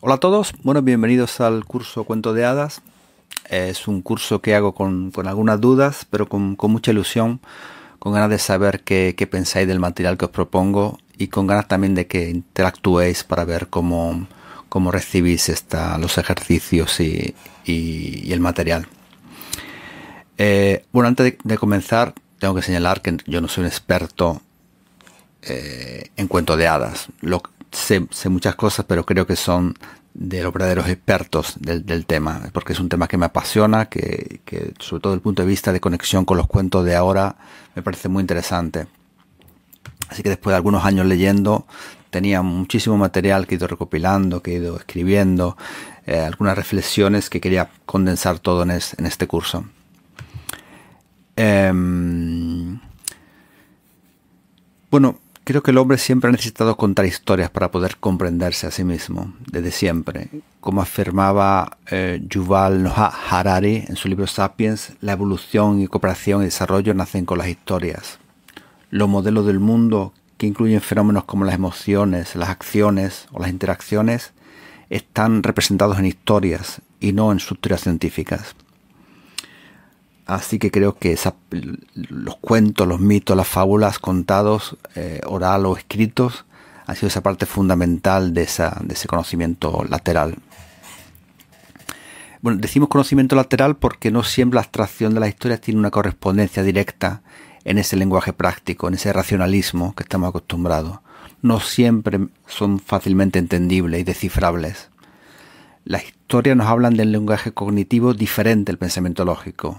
Hola a todos, bueno, bienvenidos al curso Cuento de Hadas. Es un curso que hago con, algunas dudas, pero con, mucha ilusión, con ganas de saber qué, pensáis del material que os propongo y con ganas también de que interactuéis para ver cómo, recibís los ejercicios y, el material. Eh, bueno, antes de, comenzar, tengo que señalar que yo no soy un experto eh, en cuento de hadas sé, muchas cosas, pero creo que son de los verdaderos expertos del, tema, porque es un tema que me apasiona, que, sobre todo desde el punto de vista de conexión con los cuentos de ahora me parece muy interesante. Así que después de algunos años leyendo, tenía muchísimo material que he ido recopilando, que he ido escribiendo, eh, algunas reflexiones que quería condensar todo en, este curso. Em, bueno, Creo que el hombre siempre ha necesitado contar historias para poder comprenderse a sí mismo, desde siempre. Como afirmaba eh, Yuval Noah Harari en su libro Sapiens, la evolución y cooperación y desarrollo nacen con las historias. Los modelos del mundo, que incluyen fenómenos como las emociones, las acciones o las interacciones, están representados en historias y no en estructuras científicas. Así que creo que los cuentos, los mitos, las fábulas contados, eh, oral o escritos, han sido esa parte fundamental de, de ese conocimiento lateral. Bueno, decimos conocimiento lateral porque no siempre la abstracción de las historias tiene una correspondencia directa en ese lenguaje práctico, en ese racionalismo que estamos acostumbrados. No siempre son fácilmente entendibles y descifrables. Las historias nos hablan del lenguaje cognitivo diferente al pensamiento lógico,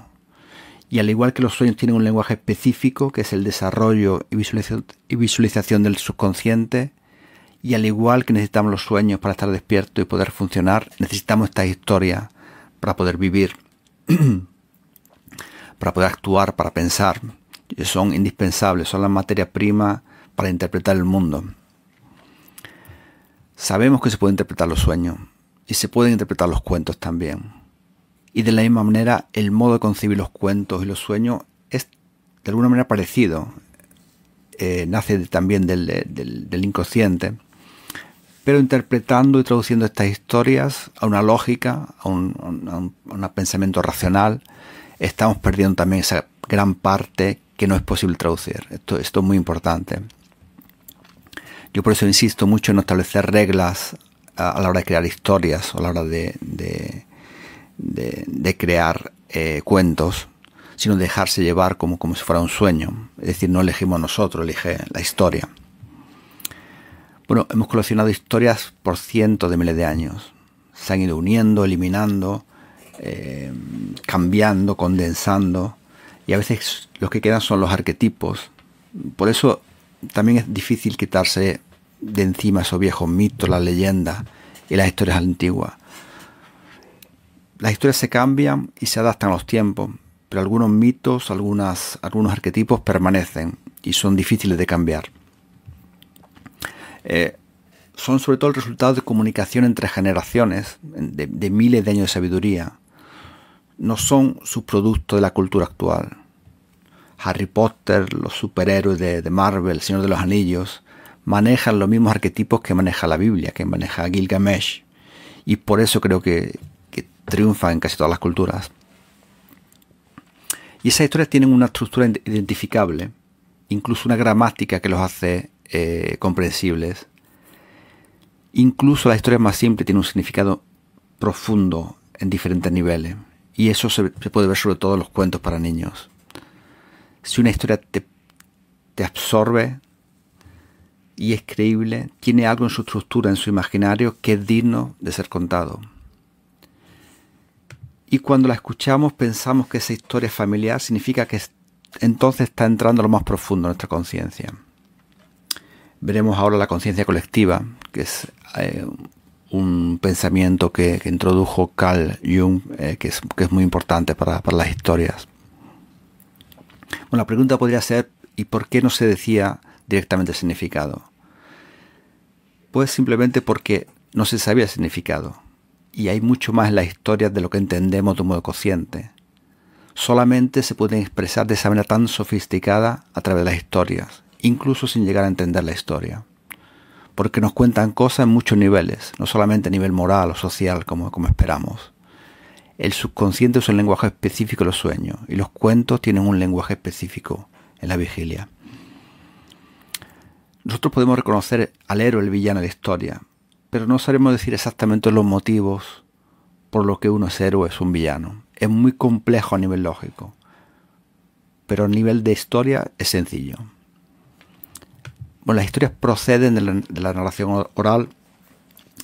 y al igual que los sueños tienen un lenguaje específico, que es el desarrollo y visualización, del subconsciente, y al igual que necesitamos los sueños para estar despiertos y poder funcionar, necesitamos esta historia para poder vivir, para poder actuar, para pensar. Son indispensables, son la materia prima para interpretar el mundo. Sabemos que se pueden interpretar los sueños y se pueden interpretar los cuentos también. Y de la misma manera, el modo de concebir los cuentos y los sueños es de alguna manera parecido. Eh, nace también del, inconsciente, pero interpretando y traduciendo estas historias a una lógica, a un, pensamiento racional, estamos perdiendo también esa gran parte que no es posible traducir. Esto, esto es muy importante. Yo por eso insisto mucho en establecer reglas a, la hora de crear historias o a la hora de, de, crear eh, cuentos, sino dejarse llevar como, como si fuera un sueño. Es decir, no elegimos nosotros, elige la historia. Bueno, hemos coleccionado historias por cientos de miles de años. Se han ido uniendo, eliminando, eh, cambiando, condensando. Y a veces los que quedan son los arquetipos. Por eso también es difícil quitarse de encima esos viejos mitos, las leyendas y las historias antiguas. Las historias se cambian y se adaptan a los tiempos, pero algunos mitos, algunas, algunos arquetipos permanecen y son difíciles de cambiar. Eh, son sobre todo el resultado de comunicación entre generaciones, de, miles de años de sabiduría. No son subproductos de la cultura actual. Harry Potter, los superhéroes de, de, Marvel, el Señor de los Anillos, manejan los mismos arquetipos que maneja la Biblia, que maneja Gilgamesh. Y por eso creo que triunfa en casi todas las culturas. Y esas historias tienen una estructura identificable, incluso una gramática que los hace eh, comprensibles. Incluso la historia más simple tiene un significado profundo en diferentes niveles. Y eso se, puede ver sobre todo en los cuentos para niños. Si una historia te, te absorbe y es creíble, tiene algo en su estructura, en su imaginario, que es digno de ser contado y cuando la escuchamos pensamos que esa historia familiar significa que entonces está entrando a lo más profundo en nuestra conciencia. Veremos ahora la conciencia colectiva, que es eh, un pensamiento que, introdujo Carl Jung, eh, que, es, muy importante para, para las historias. Bueno, la pregunta podría ser, ¿y por qué no se decía directamente significado? Pues simplemente porque no se sabía el significado y hay mucho más en las historias de lo que entendemos de modo consciente. Solamente se pueden expresar de esa manera tan sofisticada a través de las historias, incluso sin llegar a entender la historia. Porque nos cuentan cosas en muchos niveles, no solamente a nivel moral o social como, como esperamos. El subconsciente es un lenguaje específico de los sueños y los cuentos tienen un lenguaje específico en la vigilia. Nosotros podemos reconocer al héroe, el villano de la historia, pero no sabemos decir exactamente los motivos por los que uno es héroe es un villano. Es muy complejo a nivel lógico, pero a nivel de historia es sencillo. las historias proceden de la, narración oral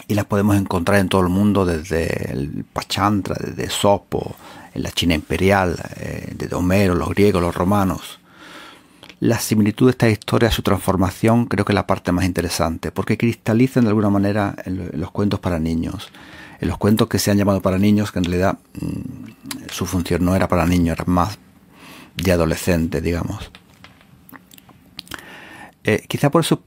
y las podemos encontrar en todo el mundo, desde el Pachantra, desde Sopo, en la China imperial, de eh, desde Homero, los griegos, los romanos la similitud de estas historias, su transformación, creo que es la parte más interesante, porque cristalizan de alguna manera en los cuentos para niños. En los cuentos que se han llamado para niños, que en realidad mm, su función no era para niños, era más de adolescente, digamos. Eh, quizá por eso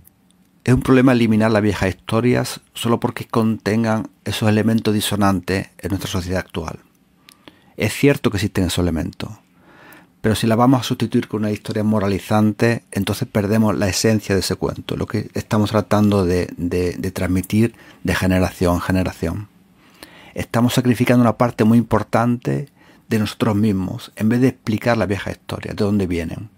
es un problema eliminar las viejas historias solo porque contengan esos elementos disonantes en nuestra sociedad actual. Es cierto que existen esos elementos, pero si la vamos a sustituir con una historia moralizante, entonces perdemos la esencia de ese cuento, lo que estamos tratando de, transmitir de generación en generación. Estamos sacrificando una parte muy importante de nosotros mismos, en vez de explicar la vieja historia, de dónde vienen,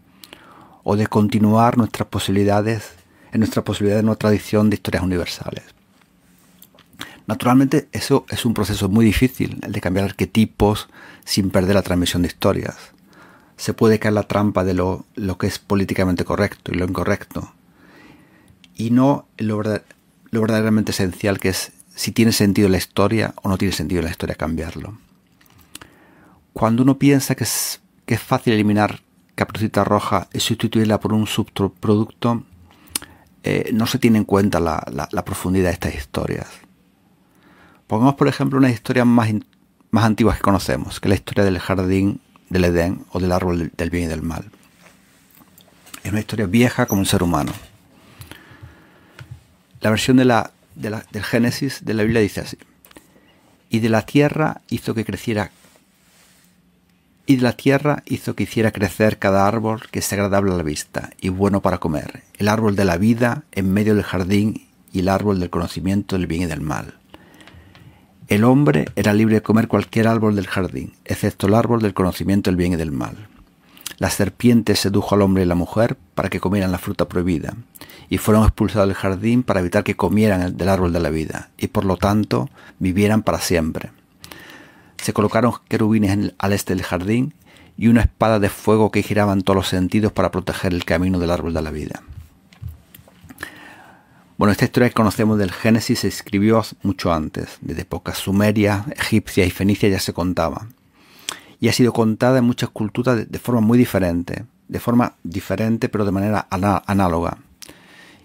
o de continuar nuestras posibilidades, en nuestras posibilidades, de nuestra tradición de historias universales. Naturalmente, eso es un proceso muy difícil, el de cambiar arquetipos sin perder la transmisión de historias se puede caer la trampa de lo, que es políticamente correcto y lo incorrecto. Y no lo, lo verdaderamente esencial que es si tiene sentido la historia o no tiene sentido la historia cambiarlo. Cuando uno piensa que es, es fácil eliminar capricita roja y sustituirla por un subproducto, eh, no se tiene en cuenta la, profundidad de estas historias. Pongamos, por ejemplo, una historia más, más antiguas que conocemos, que es la historia del jardín del Edén o del árbol del bien y del mal. Es una historia vieja como un ser humano. La versión de la, de la, del Génesis de la Biblia dice así. Y de la tierra hizo que creciera. Y de la tierra hizo que hiciera crecer cada árbol que es agradable a la vista y bueno para comer. El árbol de la vida en medio del jardín y el árbol del conocimiento del bien y del mal. El hombre era libre de comer cualquier árbol del jardín, excepto el árbol del conocimiento del bien y del mal. La serpiente sedujo al hombre y la mujer para que comieran la fruta prohibida, y fueron expulsados del jardín para evitar que comieran del árbol de la vida, y por lo tanto vivieran para siempre. Se colocaron querubines al este del jardín y una espada de fuego que giraba en todos los sentidos para proteger el camino del árbol de la vida. Bueno, esta historia que conocemos del Génesis se escribió mucho antes, desde épocas sumeria, egipcia y fenicia ya se contaba. Y ha sido contada en muchas culturas de forma muy diferente, de forma diferente pero de manera análoga.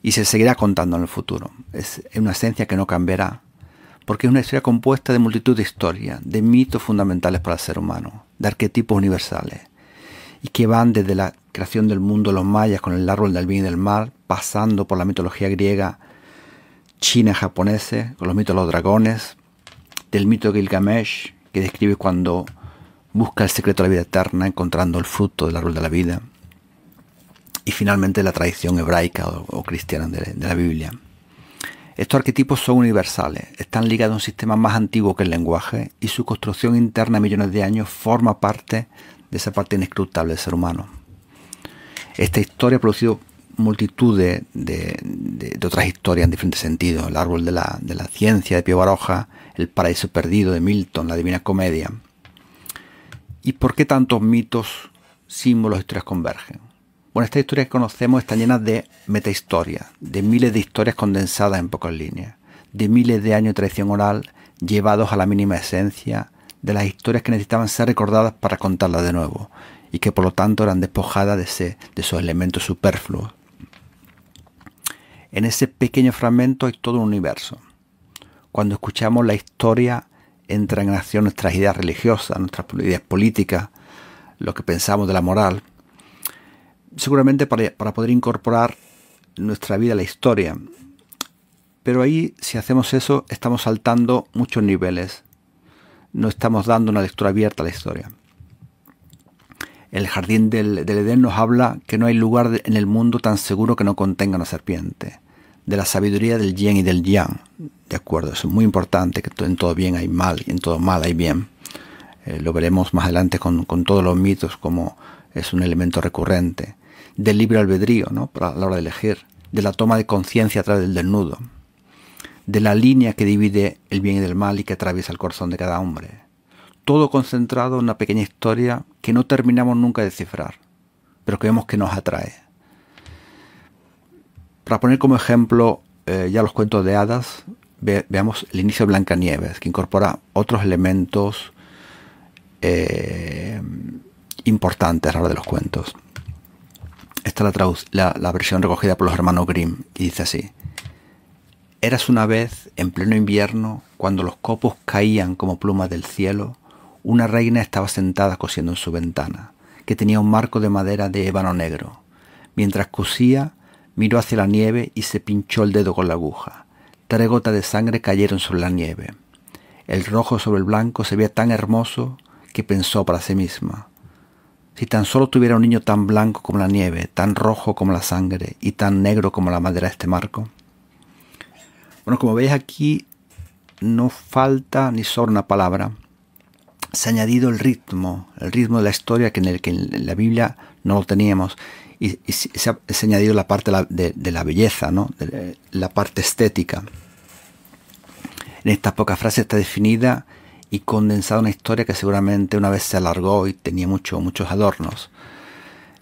Y se seguirá contando en el futuro. Es una esencia que no cambiará, porque es una historia compuesta de multitud de historias, de mitos fundamentales para el ser humano, de arquetipos universales, y que van desde la creación del mundo de los mayas con el árbol del bien y del mal, pasando por la mitología griega China japonesa, con los mitos de los dragones, del mito de Gilgamesh, que describe cuando busca el secreto de la vida eterna, encontrando el fruto del árbol de la vida, y finalmente la tradición hebraica o, cristiana de, la Biblia. Estos arquetipos son universales, están ligados a un sistema más antiguo que el lenguaje y su construcción interna de millones de años forma parte de esa parte inescrutable del ser humano. Esta historia ha producido multitud de, otras historias en diferentes sentidos. El árbol de la, de la, ciencia de Pío Baroja, El paraíso perdido de Milton, La Divina Comedia. ¿Y por qué tantos mitos, símbolos, historias convergen? Bueno, estas historias que conocemos están llenas de metahistorias, de miles de historias condensadas en pocas líneas, de miles de años de tradición oral llevados a la mínima esencia de las historias que necesitaban ser recordadas para contarlas de nuevo y que por lo tanto eran despojadas de, de esos elementos superfluos en ese pequeño fragmento hay todo un universo. Cuando escuchamos la historia, entran en acción nuestras ideas religiosas, nuestras ideas políticas, lo que pensamos de la moral. Seguramente para, poder incorporar nuestra vida a la historia. Pero ahí, si hacemos eso, estamos saltando muchos niveles. No estamos dando una lectura abierta a la historia. El jardín del, del Edén nos habla que no hay lugar en el mundo tan seguro que no contenga una serpiente de la sabiduría del yin y del yang. De acuerdo, eso es muy importante, que en todo bien hay mal y en todo mal hay bien. Eh, lo veremos más adelante con, todos los mitos como es un elemento recurrente. Del libre albedrío, ¿no? Para la hora de elegir. De la toma de conciencia a través del desnudo. De la línea que divide el bien y del mal y que atraviesa el corazón de cada hombre. Todo concentrado en una pequeña historia que no terminamos nunca de cifrar, pero que vemos que nos atrae para poner como ejemplo eh, ya los cuentos de hadas, veamos el inicio de Blancanieves, que incorpora otros elementos eh, importantes a la hora de los cuentos. Esta es la, versión recogida por los hermanos Grimm, y dice así. Eras una vez, en pleno invierno, cuando los copos caían como plumas del cielo, una reina estaba sentada cosiendo en su ventana, que tenía un marco de madera de ébano negro. Mientras cosía, Miró hacia la nieve y se pinchó el dedo con la aguja. Tres gotas de sangre cayeron sobre la nieve. El rojo sobre el blanco se veía tan hermoso que pensó para sí misma. Si tan solo tuviera un niño tan blanco como la nieve, tan rojo como la sangre y tan negro como la madera de este marco. Bueno, como veis aquí no falta ni solo una palabra. Se ha añadido el ritmo, el ritmo de la historia que en, el, que en la Biblia no lo teníamos y, se, ha, añadido la parte de, la belleza, ¿no? Eh, la parte estética. En estas pocas frases está definida y condensada una historia que seguramente una vez se alargó y tenía muchos adornos.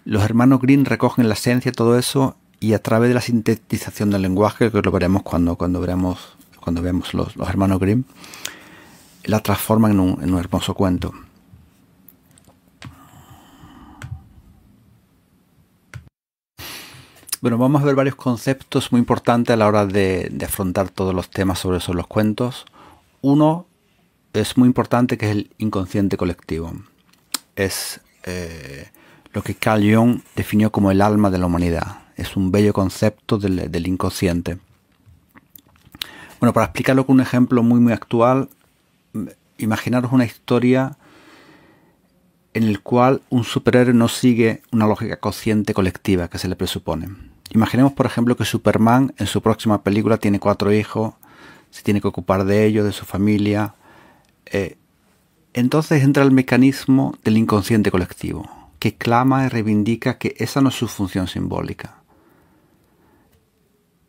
Los hermanos Green recogen la esencia de todo eso y a través de la sintetización del lenguaje, que lo veremos cuando, cuando, veremos, cuando vemos los, hermanos Grimm, la transforman en un hermoso cuento. Bueno, vamos a ver varios conceptos muy importantes a la hora de, afrontar todos los temas sobre, esos los cuentos. Uno es muy importante que es el inconsciente colectivo. Es eh, lo que Carl Jung definió como el alma de la humanidad. Es un bello concepto del, del inconsciente. Bueno, para explicarlo con un ejemplo muy muy actual, imaginaros una historia en el cual un superhéroe no sigue una lógica consciente colectiva que se le presupone. Imaginemos, por ejemplo, que Superman en su próxima película tiene cuatro hijos, se tiene que ocupar de ellos, de su familia. Eh, entonces entra el mecanismo del inconsciente colectivo, que clama y reivindica que esa no es su función simbólica.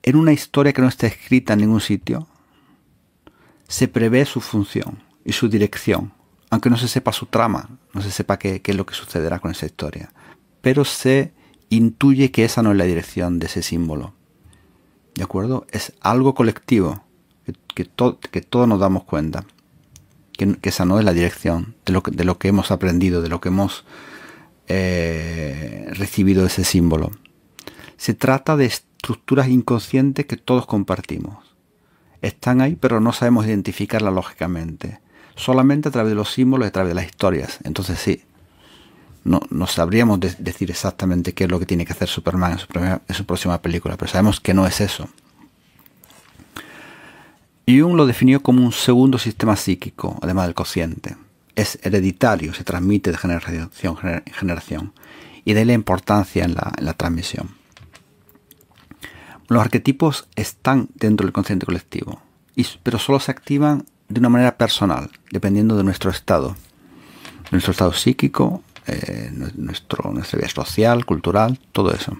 En una historia que no está escrita en ningún sitio, se prevé su función y su dirección, aunque no se sepa su trama, no se sepa qué, qué es lo que sucederá con esa historia, pero se intuye que esa no es la dirección de ese símbolo. ¿De acuerdo? Es algo colectivo, que, que, todos nos damos cuenta, que, esa no es la dirección de lo, de lo que hemos aprendido, de lo que hemos eh, recibido recibido ese símbolo. Se trata de estructuras inconscientes que todos compartimos. Están ahí, pero no sabemos identificarlas lógicamente. Solamente a través de los símbolos y a través de las historias. Entonces sí, no, sabríamos decir exactamente qué es lo que tiene que hacer Superman en su, próxima película, pero sabemos que no es eso. Jung lo definió como un segundo sistema psíquico, además del consciente. Es hereditario, se transmite de generación en generación, y de la importancia en la, transmisión. Los arquetipos están dentro del consciente colectivo, pero solo se activan de una manera personal, dependiendo de nuestro estado, nuestro estado psíquico, eh, nuestro, nuestra vida social, cultural, todo eso.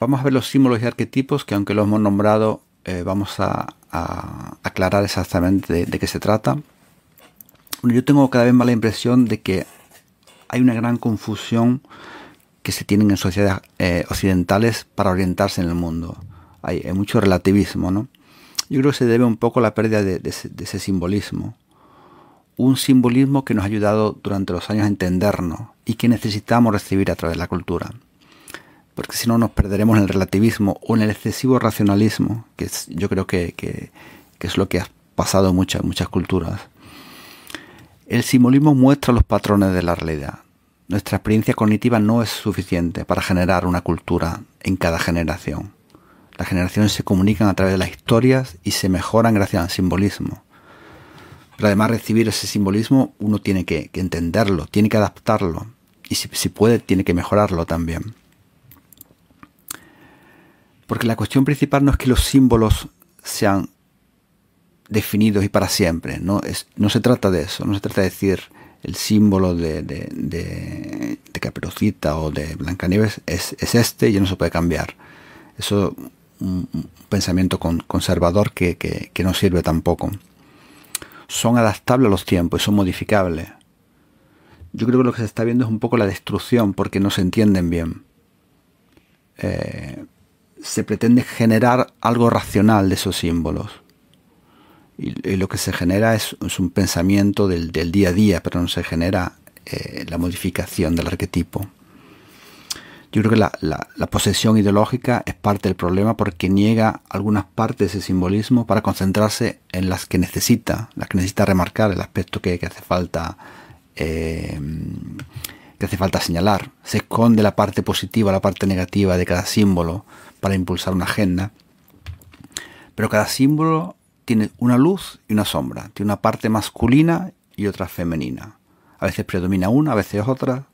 Vamos a ver los símbolos y arquetipos que aunque los hemos nombrado, eh, vamos a, aclarar exactamente de, qué se trata. yo tengo cada vez más la impresión de que hay una gran confusión que se tienen en sociedades eh, occidentales para orientarse en el mundo. Hay, mucho relativismo, ¿no? Yo creo que se debe un poco a la pérdida de ese, simbolismo un simbolismo que nos ha ayudado durante los años a entendernos y que necesitamos recibir a través de la cultura. Porque si no nos perderemos en el relativismo o en el excesivo racionalismo, que es, yo creo que, es lo que ha pasado en muchas, muchas culturas. El simbolismo muestra los patrones de la realidad. Nuestra experiencia cognitiva no es suficiente para generar una cultura en cada generación. Las generaciones se comunican a través de las historias y se mejoran gracias al simbolismo. Pero además recibir ese simbolismo uno tiene que, entenderlo, tiene que adaptarlo y si, puede tiene que mejorarlo también. Porque la cuestión principal no es que los símbolos sean definidos y para siempre. No, se trata de eso, no se trata de decir el símbolo de, de, Caperucita o de Blancanieves es, este y ya no se puede cambiar. Eso es un pensamiento conservador que no sirve tampoco son adaptables a los tiempos y son modificables. Yo creo que lo que se está viendo es un poco la destrucción porque no se entienden bien. Eh, se pretende generar algo racional de esos símbolos. Y, lo que se genera es, un pensamiento del, día a día, pero no se genera eh, la modificación del arquetipo. Yo creo que la, posesión ideológica es parte del problema porque niega algunas partes de ese simbolismo para concentrarse en las que necesita, las que necesita remarcar, el aspecto que, hace falta. Eh, que hace falta señalar. Se esconde la parte positiva, la parte negativa de cada símbolo para impulsar una agenda. Pero cada símbolo tiene una luz y una sombra. Tiene una parte masculina y otra femenina. A veces predomina una, a veces otra.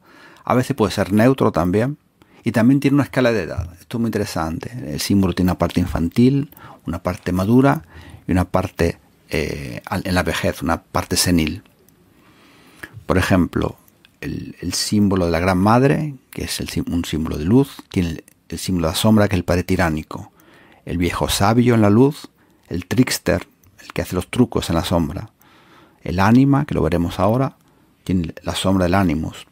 A veces puede ser neutro también. Y también tiene una escala de edad. Esto es muy interesante. El símbolo tiene una parte infantil, una parte madura y una parte eh, en la vejez, una parte senil. Por ejemplo, el, símbolo de la Gran Madre, que es un símbolo de luz, tiene el, símbolo de la sombra, que es el padre tiránico. El viejo sabio en la luz, el trickster, el que hace los trucos en la sombra. El ánima, que lo veremos ahora, tiene la sombra del ánimos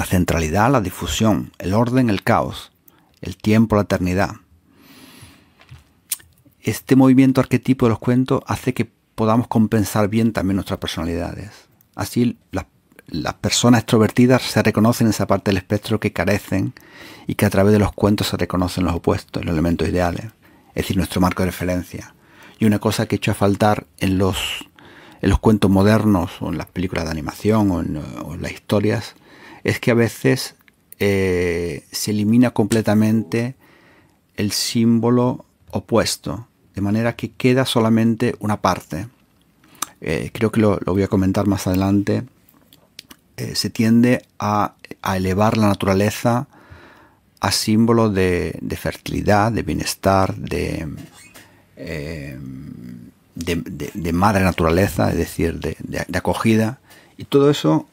la centralidad, la difusión, el orden, el caos, el tiempo, la eternidad. Este movimiento arquetipo de los cuentos hace que podamos compensar bien también nuestras personalidades. Así las, personas extrovertidas se reconocen en esa parte del espectro que carecen y que a través de los cuentos se reconocen los opuestos, los elementos ideales, es decir, nuestro marco de referencia. Y una cosa que he hecho a faltar en los, en los cuentos modernos o en las películas de animación o en las historias es que a veces eh, se elimina completamente el símbolo opuesto, de manera que queda solamente una parte. Eh, creo que lo, voy a comentar más adelante. Eh, se tiende a, elevar la naturaleza a símbolo de, fertilidad, de bienestar, em, de, de, de, madre naturaleza, es decir, de acogida. Y todo eso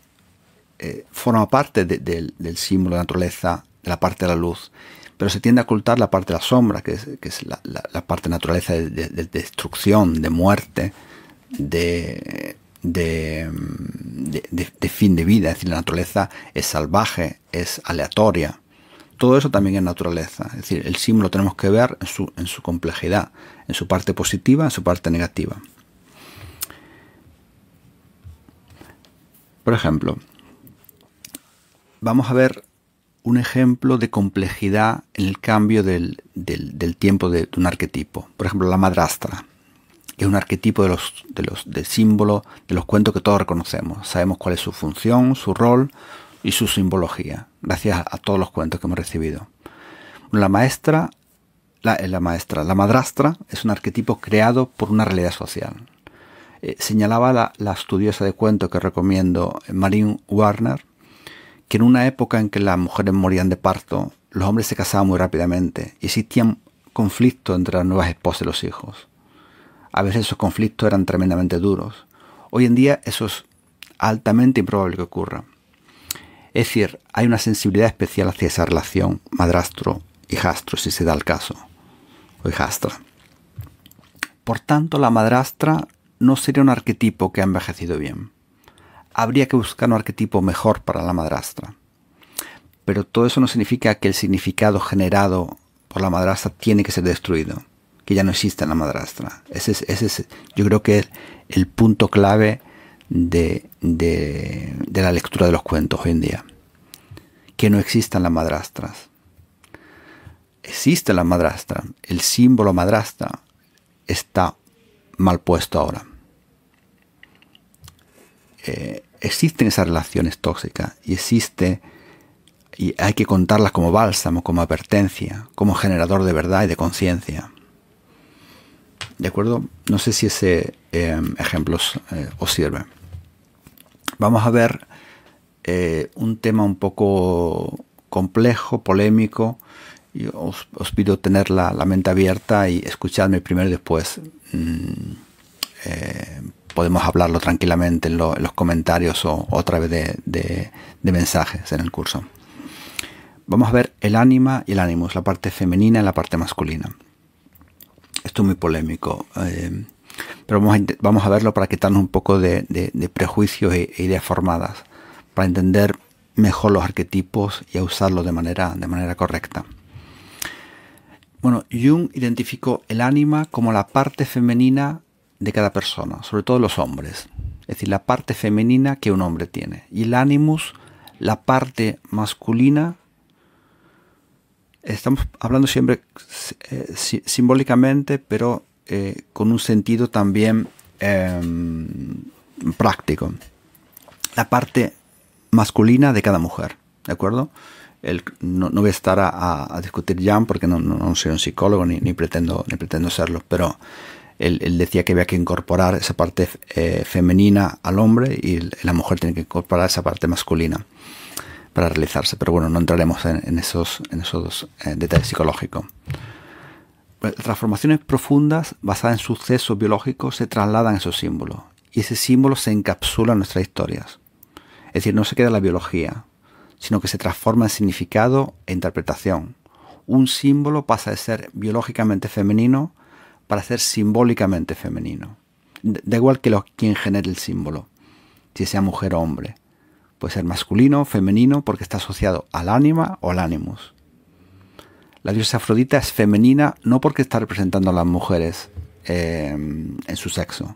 eh, forma parte del símbolo de la naturaleza, de la parte de la luz, pero se tiende a ocultar la parte de la sombra, que es, la, parte de naturaleza de, destrucción, de muerte, de, de fin de vida, es decir, la naturaleza es salvaje, es aleatoria todo eso también es naturaleza. Es decir, el símbolo tenemos que ver en su, complejidad, en su parte positiva, en su parte negativa. Por ejemplo, vamos a ver un ejemplo de complejidad en el cambio del, tiempo de, un arquetipo. Por ejemplo, la madrastra, es un arquetipo de los, de los, del símbolo de los cuentos que todos reconocemos. Sabemos cuál es su función, su rol y su simbología, gracias a todos los cuentos que hemos recibido. La maestra, la, eh, la maestra, la madrastra es un arquetipo creado por una realidad social. Eh, señalaba la, estudiosa de cuentos que recomiendo, eh, Marine Warner, que en una época en que las mujeres morían de parto, los hombres se casaban muy rápidamente y existían conflictos entre las nuevas esposas y los hijos. A veces esos conflictos eran tremendamente duros. Hoy en día eso es altamente improbable que ocurra. Es decir, hay una sensibilidad especial hacia esa relación madrastro-hijastro, si se da el caso, o hijastra. Por tanto, la madrastra no sería un arquetipo que ha envejecido bien habría que buscar un arquetipo mejor para la madrastra. Pero todo eso no significa que el significado generado por la madrastra tiene que ser destruido, que ya no existe en la madrastra. Ese es, yo creo que es el punto clave de, de la lectura de los cuentos hoy en día. Que no existan las madrastras. Existe la madrastra, el símbolo madrastra está mal puesto ahora. Eh, existen esas relaciones tóxicas y existe y hay que contarlas como bálsamo, como advertencia, como generador de verdad y de conciencia. ¿De acuerdo? No sé si ese eh, ejemplo eh, os sirve. Vamos a ver eh, un tema un poco complejo, polémico. yo os, pido tener la, mente abierta y escuchadme primero y después mm, podemos hablarlo tranquilamente en, los comentarios o, otra vez de, mensajes en el curso. Vamos a ver el ánima y el ánimos la parte femenina y la parte masculina. Esto es muy polémico, eh, pero vamos a, verlo para quitarnos un poco de, prejuicios e, e, ideas formadas, para entender mejor los arquetipos y a usarlos de manera, de manera correcta. Bueno, Jung identificó el ánima como la parte femenina de cada persona, sobre todo los hombres, es decir, la parte femenina que un hombre tiene, y el animus, la parte masculina, estamos hablando siempre eh, simbólicamente, pero eh, con un sentido también em, práctico, la parte masculina de cada mujer, ¿de acuerdo? no, voy a estar a, discutir ya... porque no, soy un psicólogo ni, pretendo, ni pretendo serlo, pero él, decía que había que incorporar esa parte eh, femenina al hombre y la mujer tiene que incorporar esa parte masculina para realizarse. Pero bueno, no entraremos en, esos, en esos eh, detalles psicológicos. Pues, transformaciones profundas basadas en sucesos biológicos se trasladan a esos símbolos y ese símbolo se encapsula en nuestras historias. Es decir, no se queda en la biología, sino que se transforma en significado e interpretación. Un símbolo pasa de ser biológicamente femenino para ser simbólicamente femenino. Da igual que quien genere el símbolo, si sea mujer o hombre. Puede ser masculino, o femenino, porque está asociado al ánima o al ánimos. La diosa Afrodita es femenina no porque está representando a las mujeres em, en su sexo,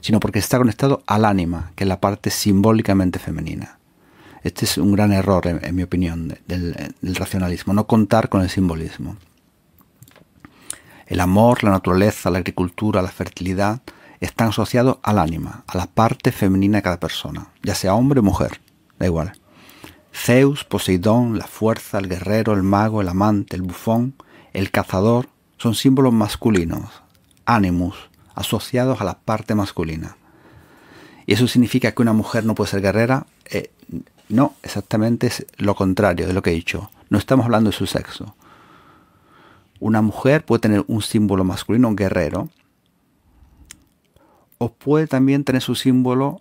sino porque está conectado al ánima, que es la parte simbólicamente femenina. Este es un gran error, en, mi opinión, del racionalismo, no contar con el simbolismo. El amor, la naturaleza, la agricultura, la fertilidad están asociados al ánima, a la parte femenina de cada persona, ya sea hombre o mujer, da igual. Zeus, Poseidón, la fuerza, el guerrero, el mago, el amante, el bufón, el cazador, son símbolos masculinos, ánimos, asociados a la parte masculina. ¿Y eso significa que una mujer no puede ser guerrera? Eh, no, exactamente es lo contrario de lo que he dicho. No estamos hablando de su sexo. Una mujer puede tener un símbolo masculino, un guerrero, o puede también tener su símbolo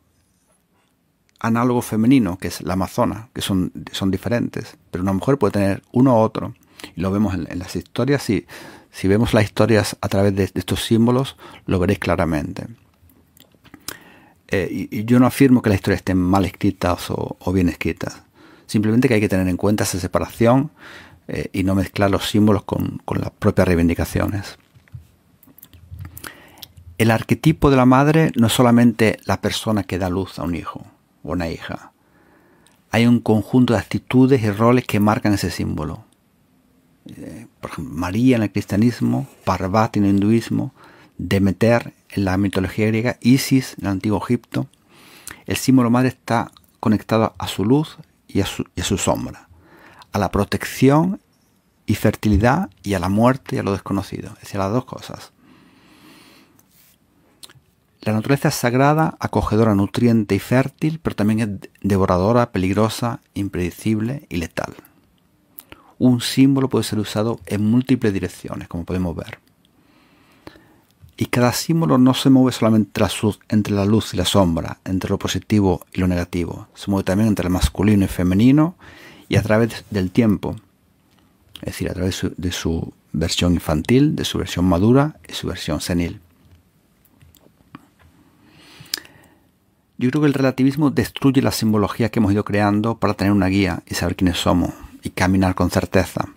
análogo femenino, que es la amazona, que son, son diferentes, pero una mujer puede tener uno u otro. Y lo vemos en, las historias, y, si vemos las historias a través de, estos símbolos, lo veréis claramente. Eh, y, yo no afirmo que las historias estén mal escritas o, o bien escritas, simplemente que hay que tener en cuenta esa separación eh, y no mezclar los símbolos con, las propias reivindicaciones. El arquetipo de la madre no es solamente la persona que da luz a un hijo o una hija. Hay un conjunto de actitudes y roles que marcan ese símbolo. Eh, por ejemplo, María en el cristianismo, Parvati en el hinduismo, Demeter en la mitología griega, Isis en el antiguo Egipto. El símbolo madre está conectado a su luz y a su, y a su sombra, a la protección y fertilidad y a la muerte y a lo desconocido, es decir, las dos cosas. La naturaleza es sagrada, acogedora, nutriente y fértil, pero también es devoradora, peligrosa, impredecible y letal. Un símbolo puede ser usado en múltiples direcciones, como podemos ver. Y cada símbolo no se mueve solamente entre la luz y la sombra, entre lo positivo y lo negativo, se mueve también entre el masculino y femenino y a través del tiempo, es decir, a través de su versión infantil, de su versión madura y su versión senil. Yo creo que el relativismo destruye la simbología que hemos ido creando para tener una guía y saber quiénes somos y caminar con certeza.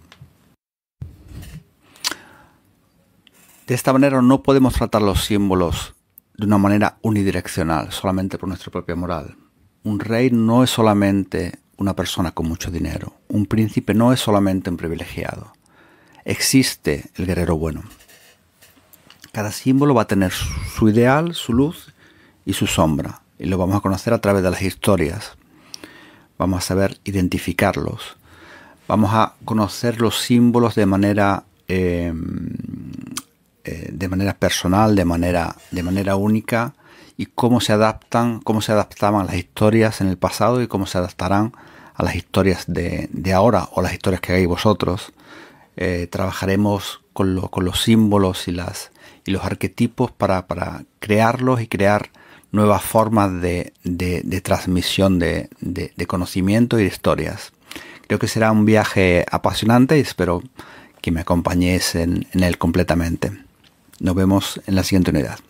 De esta manera no podemos tratar los símbolos de una manera unidireccional, solamente por nuestra propia moral. Un rey no es solamente una persona con mucho dinero. Un príncipe no es solamente un privilegiado. Existe el guerrero bueno. Cada símbolo va a tener su ideal, su luz y su sombra. Y lo vamos a conocer a través de las historias. Vamos a saber identificarlos. Vamos a conocer los símbolos de manera, eh, eh, de manera personal, de manera, de manera única y cómo se adaptan, cómo se adaptaban las historias en el pasado y cómo se adaptarán a las historias de, ahora o las historias que hagáis vosotros. Eh, trabajaremos con, los símbolos y, los arquetipos para, crearlos y crear nuevas formas de, transmisión de, conocimiento y de historias. Creo que será un viaje apasionante y espero que me acompañéis en él completamente. Nos vemos en la siguiente unidad.